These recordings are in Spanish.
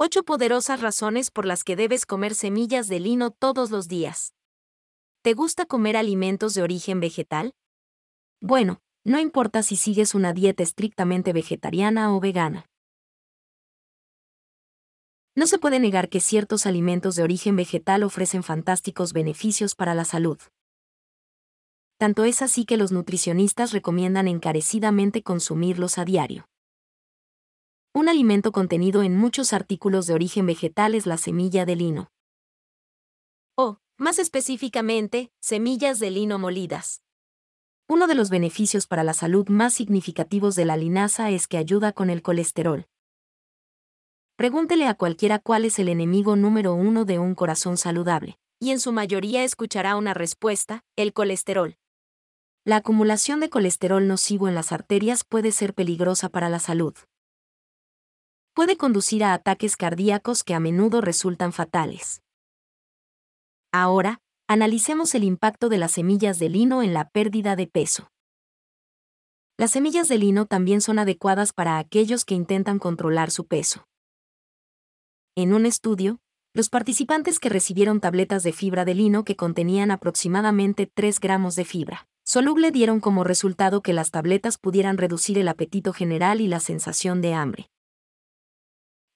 Ocho poderosas razones por las que debes comer semillas de lino todos los días. ¿Te gusta comer alimentos de origen vegetal? Bueno, no importa si sigues una dieta estrictamente vegetariana o vegana. No se puede negar que ciertos alimentos de origen vegetal ofrecen fantásticos beneficios para la salud. Tanto es así que los nutricionistas recomiendan encarecidamente consumirlos a diario un alimento contenido en muchos artículos de origen vegetal es la semilla de lino. O, más específicamente, semillas de lino molidas. Uno de los beneficios para la salud más significativos de la linaza es que ayuda con el colesterol. Pregúntele a cualquiera cuál es el enemigo número uno de un corazón saludable, y en su mayoría escuchará una respuesta, el colesterol. La acumulación de colesterol nocivo en las arterias puede ser peligrosa para la salud, puede conducir a ataques cardíacos que a menudo resultan fatales. Ahora, analicemos el impacto de las semillas de lino en la pérdida de peso. Las semillas de lino también son adecuadas para aquellos que intentan controlar su peso. En un estudio, los participantes que recibieron tabletas de fibra de lino que contenían aproximadamente 3 gramos de fibra soluble dieron como resultado que las tabletas pudieran reducir el apetito general y la sensación de hambre.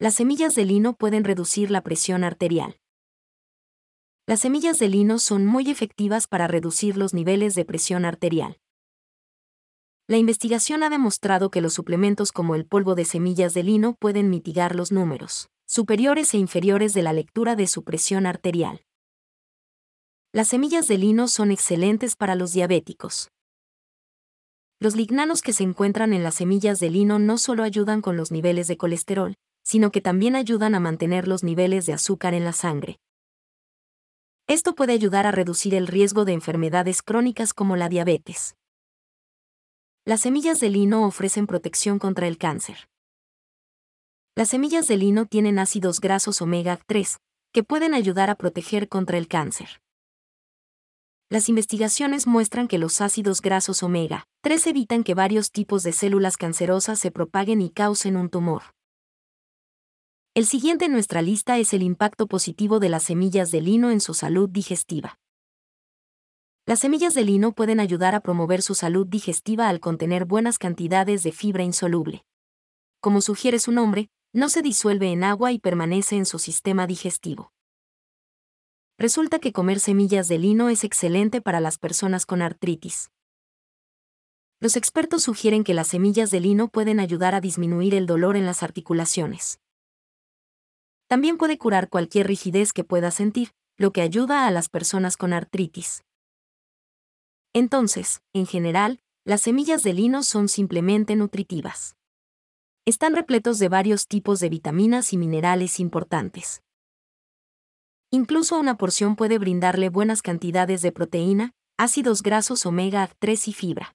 Las semillas de lino pueden reducir la presión arterial. Las semillas de lino son muy efectivas para reducir los niveles de presión arterial. La investigación ha demostrado que los suplementos como el polvo de semillas de lino pueden mitigar los números superiores e inferiores de la lectura de su presión arterial. Las semillas de lino son excelentes para los diabéticos. Los lignanos que se encuentran en las semillas de lino no solo ayudan con los niveles de colesterol, sino que también ayudan a mantener los niveles de azúcar en la sangre. Esto puede ayudar a reducir el riesgo de enfermedades crónicas como la diabetes. Las semillas de lino ofrecen protección contra el cáncer. Las semillas de lino tienen ácidos grasos omega 3, que pueden ayudar a proteger contra el cáncer. Las investigaciones muestran que los ácidos grasos omega 3 evitan que varios tipos de células cancerosas se propaguen y causen un tumor. El siguiente en nuestra lista es el impacto positivo de las semillas de lino en su salud digestiva. Las semillas de lino pueden ayudar a promover su salud digestiva al contener buenas cantidades de fibra insoluble. Como sugiere su nombre, no se disuelve en agua y permanece en su sistema digestivo. Resulta que comer semillas de lino es excelente para las personas con artritis. Los expertos sugieren que las semillas de lino pueden ayudar a disminuir el dolor en las articulaciones. También puede curar cualquier rigidez que pueda sentir, lo que ayuda a las personas con artritis. Entonces, en general, las semillas de lino son simplemente nutritivas. Están repletos de varios tipos de vitaminas y minerales importantes. Incluso una porción puede brindarle buenas cantidades de proteína, ácidos grasos omega 3 y fibra.